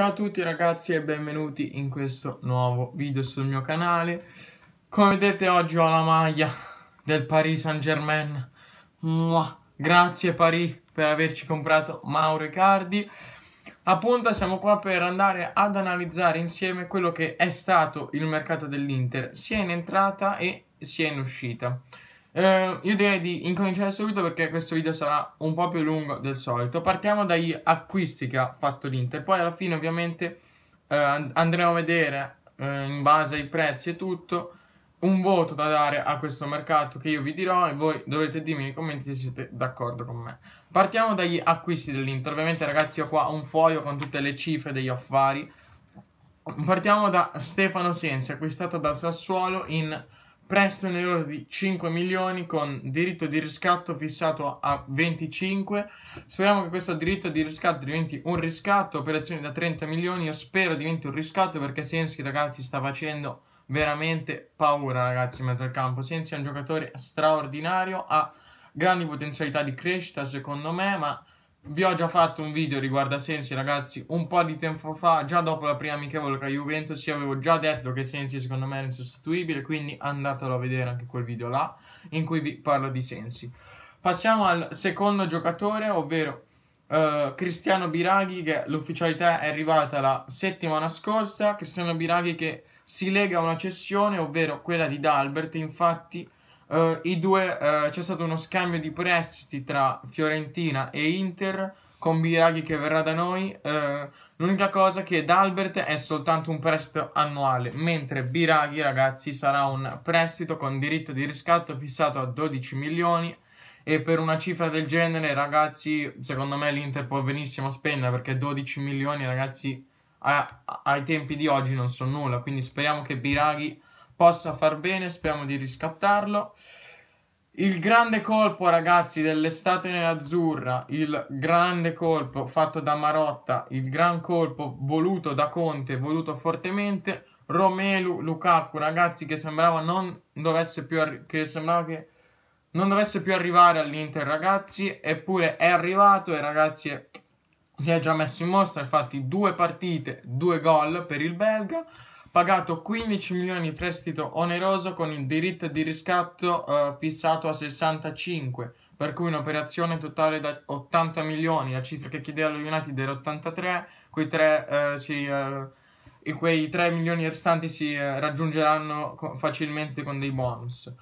Ciao a tutti ragazzi e benvenuti in questo nuovo video sul mio canale Come vedete oggi ho la maglia del Paris Saint Germain Mua. Grazie Paris per averci comprato Mauro Icardi Appunto siamo qua per andare ad analizzare insieme quello che è stato il mercato dell'Inter Sia in entrata e sia in uscita eh, io direi di incominciare subito perché questo video sarà un po' più lungo del solito. Partiamo dagli acquisti che ha fatto l'Inter, poi alla fine ovviamente eh, andremo a vedere eh, in base ai prezzi e tutto un voto da dare a questo mercato che io vi dirò e voi dovete dirmi nei commenti se siete d'accordo con me. Partiamo dagli acquisti dell'Inter, ovviamente ragazzi ho qua un foglio con tutte le cifre degli affari. Partiamo da Stefano Sensi, acquistato dal Sassuolo in Presto nell'ora di 5 milioni con diritto di riscatto fissato a 25. Speriamo che questo diritto di riscatto diventi un riscatto, operazioni da 30 milioni. Io spero diventi un riscatto perché Sensi, ragazzi, sta facendo veramente paura, ragazzi, in mezzo al campo. Sensi è un giocatore straordinario, ha grandi potenzialità di crescita, secondo me, ma vi ho già fatto un video riguardo a Sensi ragazzi un po' di tempo fa, già dopo la prima amichevole con la Juventus, io avevo già detto che Sensi secondo me è insostituibile, quindi andatelo a vedere anche quel video là in cui vi parlo di Sensi. Passiamo al secondo giocatore, ovvero uh, Cristiano Biraghi, che l'ufficialità è arrivata la settimana scorsa, Cristiano Biraghi che si lega a una cessione, ovvero quella di D'Albert, infatti... Uh, due, uh, c'è stato uno scambio di prestiti tra Fiorentina e Inter con Biraghi che verrà da noi. Uh, l'unica cosa è che Dalbert è soltanto un prestito annuale, mentre Biraghi, ragazzi, sarà un prestito con diritto di riscatto fissato a 12 milioni. E per una cifra del genere, ragazzi, secondo me l'Inter può benissimo spendere perché 12 milioni, ragazzi, a, a, ai tempi di oggi non sono nulla. Quindi speriamo che Biraghi possa far bene, speriamo di riscattarlo. Il grande colpo, ragazzi, dell'estate nell'azzurra, il grande colpo fatto da Marotta, il gran colpo voluto da Conte, voluto fortemente, Romelu Lukaku, ragazzi, che sembrava non dovesse più, che sembrava che non dovesse più arrivare all'Inter, ragazzi, eppure è arrivato e, ragazzi, si è già messo in mostra, infatti due partite, due gol per il belga, pagato 15 milioni di prestito oneroso con il diritto di riscatto eh, fissato a 65, per cui un'operazione totale da 80 milioni, la cifra che chiedeva lo United era 83, quei 3, eh, si, eh, quei 3 milioni restanti si eh, raggiungeranno facilmente con dei bonus.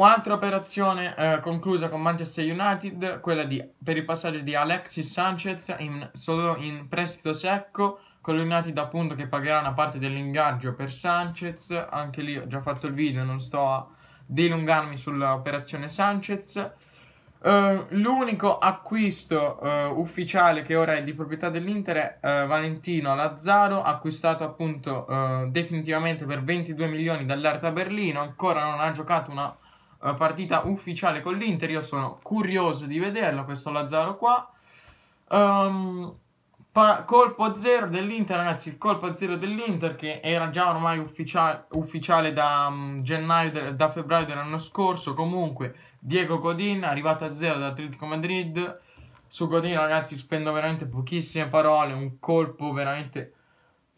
Un'altra operazione eh, conclusa con Manchester United, quella di, per il passaggio di Alexis Sanchez in, solo in prestito secco, con l'United appunto che pagherà una parte dell'ingaggio per Sanchez, anche lì ho già fatto il video, non sto a dilungarmi sull'operazione Sanchez. Uh, l'unico acquisto uh, ufficiale che ora è di proprietà dell'Inter è uh, Valentino Lazzaro, acquistato appunto definitivamente per 22 milioni dall'Arta Berlino, ancora non ha giocato una partita ufficiale con l'Inter. Io sono curioso di vederla, questo Lazzaro qua. Um, colpo zero dell'Inter, ragazzi, il colpo a zero dell'Inter che era già ormai ufficiale, ufficiale da, um, gennaio da febbraio dell'anno scorso. Comunque, Diego Godin, arrivato a zero da Atletico Madrid. Su Godin, ragazzi, spendo veramente pochissime parole, un colpo veramente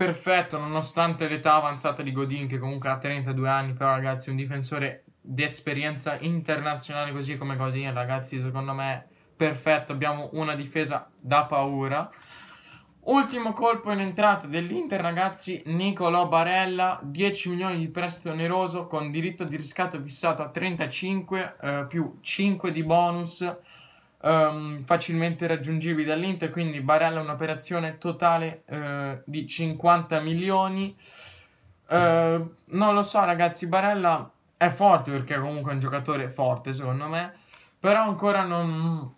perfetto nonostante l'età avanzata di Godin che comunque ha 32 anni, però ragazzi un difensore di esperienza internazionale così come Godin, ragazzi, secondo me perfetto. Abbiamo una difesa da paura. Ultimo colpo in entrata dell'Inter, ragazzi, Nicolò Barella, 10 milioni di prestito oneroso con diritto di riscatto fissato a 35 eh, più 5 di bonus ehm, facilmente raggiungibili dall'Inter, quindi Barella un'operazione totale eh, di 50 milioni. Eh, non lo so, ragazzi, Barella è forte perché comunque è un giocatore forte secondo me, però ancora non,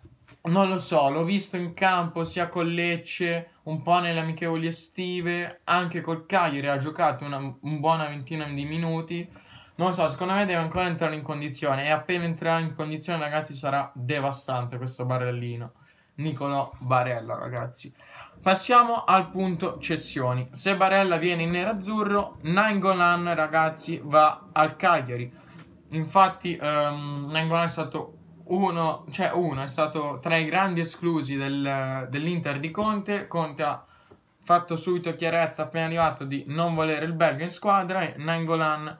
non lo so, l'ho visto in campo sia con Lecce, un po' nelle amichevoli estive, anche col Cagliari ha giocato una, una buona ventina di minuti, non lo so, secondo me deve ancora entrare in condizione e appena entrerà in condizione ragazzi sarà devastante questo barellino. Nicolò Barella, ragazzi. Passiamo al punto cessioni. Se Barella viene in nerazzurro, Nangolan, ragazzi, va al Cagliari. Infatti, um, ehm, Nangolan è stato uno, cioè uno, è stato tra i grandi esclusi del, dell'Inter di Conte. Conte ha fatto subito chiarezza appena arrivato di non volere il belga in squadra e Nangolan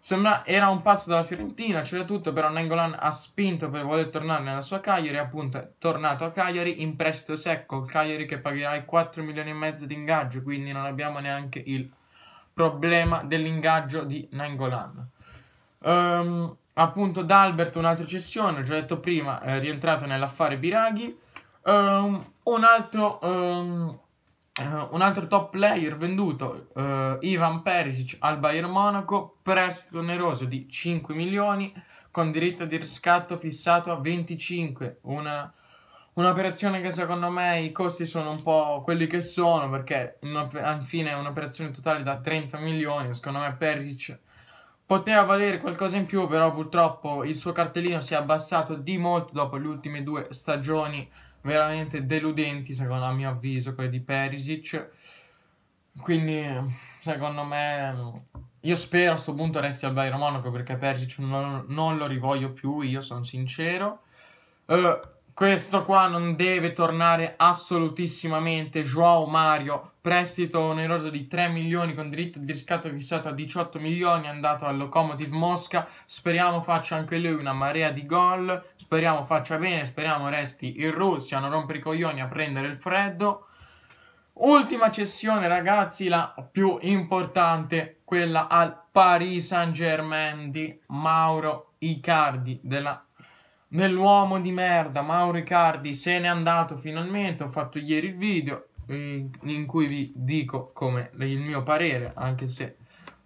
Sembra, era un pazzo dalla Fiorentina, c'era tutto, però Nengolan ha spinto per voler tornare nella sua Cagliari, appunto è tornato a Cagliari in prestito secco, Cagliari che pagherà i 4 milioni e mezzo di ingaggio, quindi non abbiamo neanche il problema dell'ingaggio di Nengolan. Um, appunto D'Albert un'altra cessione, ho già detto prima, è rientrato nell'affare Biraghi. Um, un altro... Um, Uh, un altro top player venduto, uh, Ivan Perisic al Bayern Monaco, prestito oneroso di 5 milioni con diritto di riscatto fissato a 25. Una, un'operazione che secondo me i costi sono un po' quelli che sono perché una, alla fine è un'operazione totale da 30 milioni. Secondo me Perisic poteva valere qualcosa in più, però purtroppo il suo cartellino si è abbassato di molto dopo le ultime due stagioni veramente deludenti secondo a mio avviso quelle di Perisic quindi secondo me io spero a questo punto resti al Bayern Monaco perché Perisic non, non lo rivoglio più io sono sincero uh, questo qua non deve tornare assolutissimamente. Joao Mario, prestito oneroso di 3 milioni con diritto di riscatto fissato a 18 milioni, è andato al Lokomotiv Mosca. Speriamo faccia anche lui una marea di gol. Speriamo faccia bene, speriamo resti in Russia, non rompere i coglioni a prendere il freddo. Ultima cessione, ragazzi, la più importante, quella al Paris Saint-Germain di Mauro Icardi della nell'uomo di merda Mauro Icardi se n'è andato finalmente. Ho fatto ieri il video in, in cui vi dico come il mio parere, anche se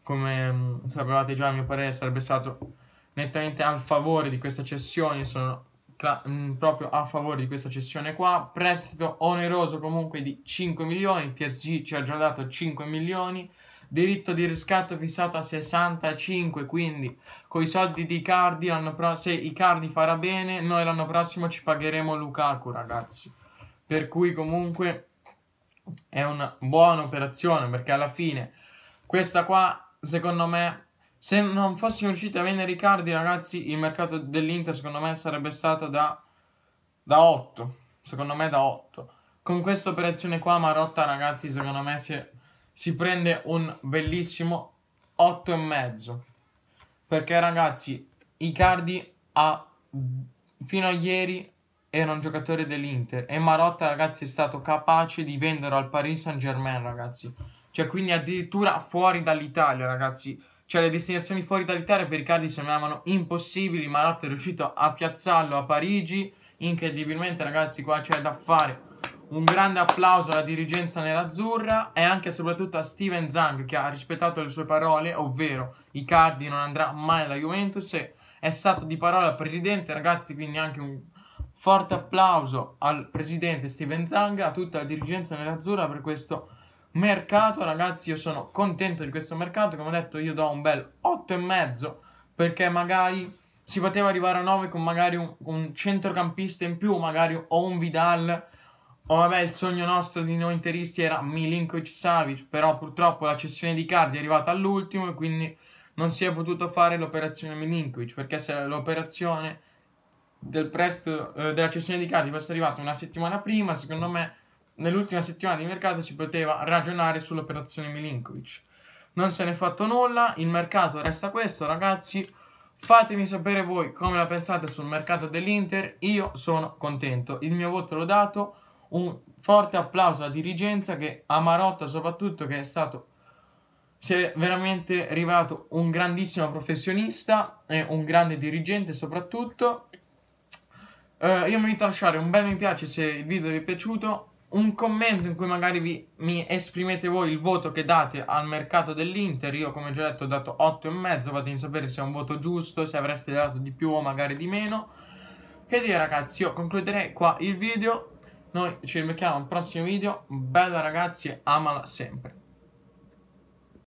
come mh, mm, sapevate già il mio parere sarebbe stato nettamente a favore di questa cessione, sono mh, mm, proprio a favore di questa cessione qua. Prestito oneroso comunque di 5 milioni, PSG ci ha già dato 5 milioni diritto di riscatto fissato a 65, quindi con i soldi di Cardi, se Icardi farà bene, noi l'anno prossimo ci pagheremo Lukaku, ragazzi. Per cui comunque è una buona operazione, perché alla fine questa qua, secondo me, se non fossimo riusciti a vendere Icardi, ragazzi, il mercato dell'Inter secondo me sarebbe stato da, da 8, secondo me da 8. Con questa operazione qua Marotta, ragazzi, secondo me si è si prende un bellissimo 8,5 perché ragazzi Icardi ha fino a ieri era un giocatore dell'Inter e Marotta ragazzi è stato capace di vendere al Paris Saint Germain ragazzi cioè quindi addirittura fuori dall'Italia ragazzi cioè le destinazioni fuori dall'Italia per Icardi sembravano impossibili Marotta è riuscito a piazzarlo a Parigi incredibilmente ragazzi qua c'è da fare un grande applauso alla dirigenza nerazzurra e anche e soprattutto a Steven Zhang che ha rispettato le sue parole, ovvero Icardi non andrà mai alla Juventus e è stato di parola al presidente, ragazzi, quindi anche un forte applauso al presidente Steven Zhang, a tutta la dirigenza nerazzurra per questo mercato, ragazzi, io sono contento di questo mercato, come ho detto io do un bel 8,5 perché magari si poteva arrivare a 9 con magari un, un centrocampista in più, magari o un Vidal Oh, vabbè, il sogno nostro di noi interisti era Milinkovic Savic, però purtroppo la cessione di Cardi è arrivata all'ultimo e quindi non si è potuto fare l'operazione Milinkovic, perché se l'operazione del prestito, eh, della cessione di Cardi fosse arrivata una settimana prima, secondo me nell'ultima settimana di mercato si poteva ragionare sull'operazione Milinkovic. Non se ne è fatto nulla, il mercato resta questo, ragazzi. Fatemi sapere voi come la pensate sul mercato dell'Inter, io sono contento, il mio voto l'ho dato un forte applauso alla dirigenza che a Marotta soprattutto che è stato si è veramente arrivato un grandissimo professionista e un grande dirigente soprattutto uh, io vi invito a lasciare un bel mi piace se il video vi è piaciuto un commento in cui magari vi, mi esprimete voi il voto che date al mercato dell'Inter. Io, come già detto, ho dato 8 e 8,5. Fatemi sapere se è un voto giusto, se avreste dato di più o magari di meno. Che dire, ragazzi, io concluderei qua il video. Noi ci rivediamo al prossimo video. Bella ragazzi, amala sempre.